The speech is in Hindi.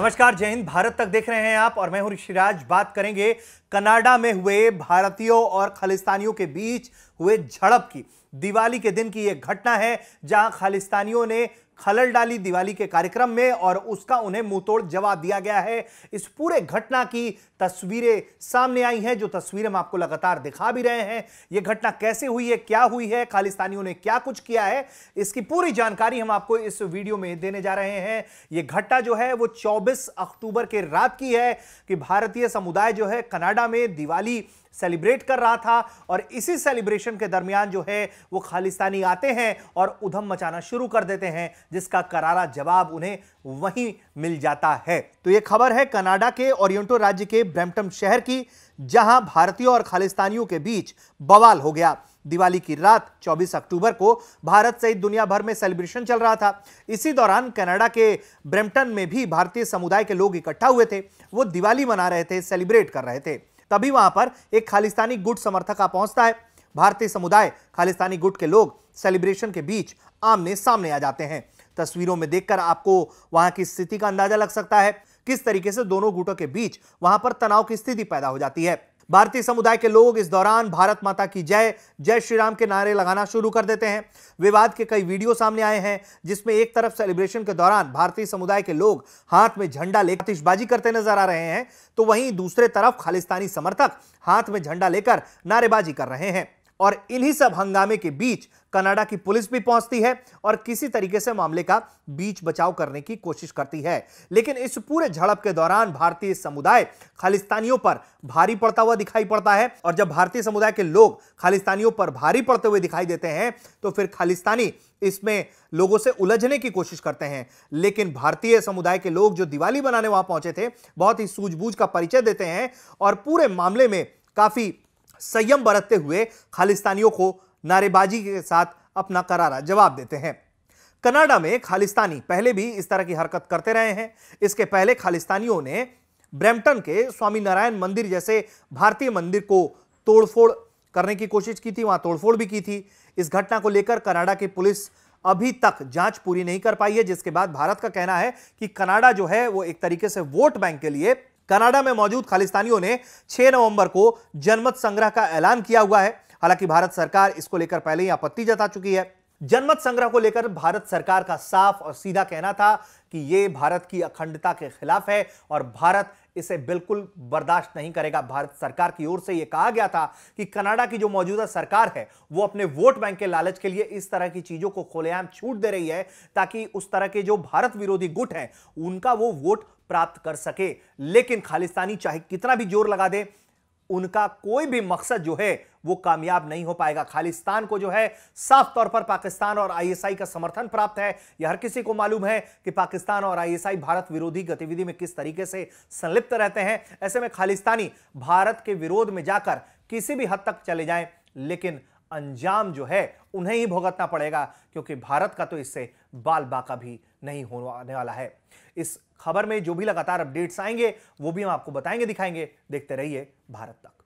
नमस्कार जय हिंद भारत तक देख रहे हैं आप और मैं हूं ऋषिराज बात करेंगे कनाडा में हुए भारतीयों और खालिस्तानियों के बीच हुए झड़प की दिवाली के दिन की यह घटना है जहां खालिस्तानियों ने खलल डाली दिवाली के कार्यक्रम में और उसका उन्हें मुंहतोड़ जवाब दिया गया है इस पूरे घटना की तस्वीरें सामने आई हैं जो तस्वीरें हम आपको लगातार दिखा भी रहे हैं यह घटना कैसे हुई है क्या हुई है खालिस्तानियों ने क्या कुछ किया है इसकी पूरी जानकारी हम आपको इस वीडियो में देने जा रहे हैं यह घटना जो है वो चौबीस अक्टूबर के रात की है कि भारतीय समुदाय जो है कनाडा नोएडा में दिवाली सेलिब्रेट कर रहा था और इसी सेलिब्रेशन के दरमियान जो है वो खालिस्तानी आते हैं और उधम मचाना शुरू कर देते हैं जिसका करारा जवाब उन्हें वहीं मिल जाता है तो ये खबर है कनाडा के ओरियंटो राज्य के ब्रैम्पटन शहर की जहां भारतीयों और खालिस्तानियों के बीच बवाल हो गया दिवाली की रात 24 अक्टूबर को भारत सहित दुनिया भर में सेलिब्रेशन चल रहा था इसी दौरान कनाडा के ब्रेम्पटन में भी भारतीय समुदाय के लोग इकट्ठा हुए थे वो दिवाली मना रहे थे सेलिब्रेट कर रहे थे तभी वहां पर एक खालिस्तानी गुट समर्थक आ पहुंचता है भारतीय समुदाय खालिस्तानी गुट के लोग सेलिब्रेशन के बीच आमने सामने आ जाते हैं तस्वीरों में देखकर आपको वहां की स्थिति का अंदाजा लग सकता है किस तरीके से दोनों गुटों के बीच वहां पर तनाव की स्थिति पैदा हो जाती है भारतीय समुदाय के लोग इस दौरान भारत माता की जय जय श्री राम के नारे लगाना शुरू कर देते हैं विवाद के कई वीडियो सामने आए हैं जिसमें एक तरफ सेलिब्रेशन के दौरान भारतीय समुदाय के लोग हाथ में झंडा लेकर आतिशबाजी करते नजर आ रहे हैं तो वहीं दूसरे तरफ खालिस्तानी समर्थक हाथ में झंडा लेकर नारेबाजी कर रहे हैं और इन्हीं सब हंगामे के बीच कनाडा की पुलिस भी पहुंचती है और किसी तरीके से मामले का बीच बचाव करने की कोशिश करती है लेकिन इस पूरे झड़प के दौरान भारतीय समुदाय खालिस्तानियों पर भारी पड़ता हुआ दिखाई पड़ता है और जब भारतीय समुदाय के लोग खालिस्तानियों पर भारी पड़ते हुए दिखाई देते हैं तो फिर खालिस्तानी इसमें लोगों से उलझने की कोशिश करते हैं लेकिन भारतीय समुदाय के लोग जो दिवाली मनाने वहां पहुंचे थे बहुत ही सूझबूझ का परिचय देते हैं और पूरे मामले में काफी संयम बरतते हुए खालिस्तानियों को नारेबाजी के साथ अपना करारा जवाब देते हैं कनाडा में खालिस्तानी पहले भी इस तरह की हरकत करते रहे हैं इसके पहले खालिस्तानियों ने ब्रैम्पटन के स्वामी नारायण मंदिर जैसे भारतीय मंदिर को तोड़फोड़ करने की कोशिश की थी वहां तोड़फोड़ भी की थी इस घटना को लेकर कनाडा की पुलिस अभी तक जांच पूरी नहीं कर पाई है जिसके बाद भारत का कहना है कि कनाडा जो है वो एक तरीके से वोट बैंक के लिए कनाडा में मौजूद खालिस्तानियों ने 6 नवंबर को जनमत संग्रह का ऐलान किया हुआ है हालांकि भारत सरकार इसको लेकर पहले ही आपत्ति जता चुकी है जनमत संग्रह को लेकर भारत सरकार का साफ और सीधा कहना था कि यह भारत की अखंडता के खिलाफ है और भारत इसे बिल्कुल बर्दाश्त नहीं करेगा भारत सरकार की ओर से यह कहा गया था कि कनाडा की जो मौजूदा सरकार है वो अपने वोट बैंक के लालच के लिए इस तरह की चीजों को खुलेआम छूट दे रही है ताकि उस तरह के जो भारत विरोधी गुट हैं उनका वो वोट प्राप्त कर सके लेकिन खालिस्तानी चाहे कितना भी जोर लगा दे उनका कोई भी मकसद जो है वो कामयाब नहीं हो पाएगा खालिस्तान को जो है साफ तौर पर पाकिस्तान और आईएसआई का समर्थन प्राप्त है यह हर किसी को मालूम है कि पाकिस्तान और आईएसआई भारत विरोधी गतिविधि में किस तरीके से संलिप्त रहते हैं ऐसे में खालिस्तानी भारत के विरोध में जाकर किसी भी हद तक चले जाएं लेकिन अंजाम जो है उन्हें ही भुगतना पड़ेगा क्योंकि भारत का तो इससे बाल बाका भी नहीं होने वाला है इस खबर में जो भी लगातार अपडेट्स आएंगे वो भी हम आपको बताएंगे दिखाएंगे देखते रहिए भारत तक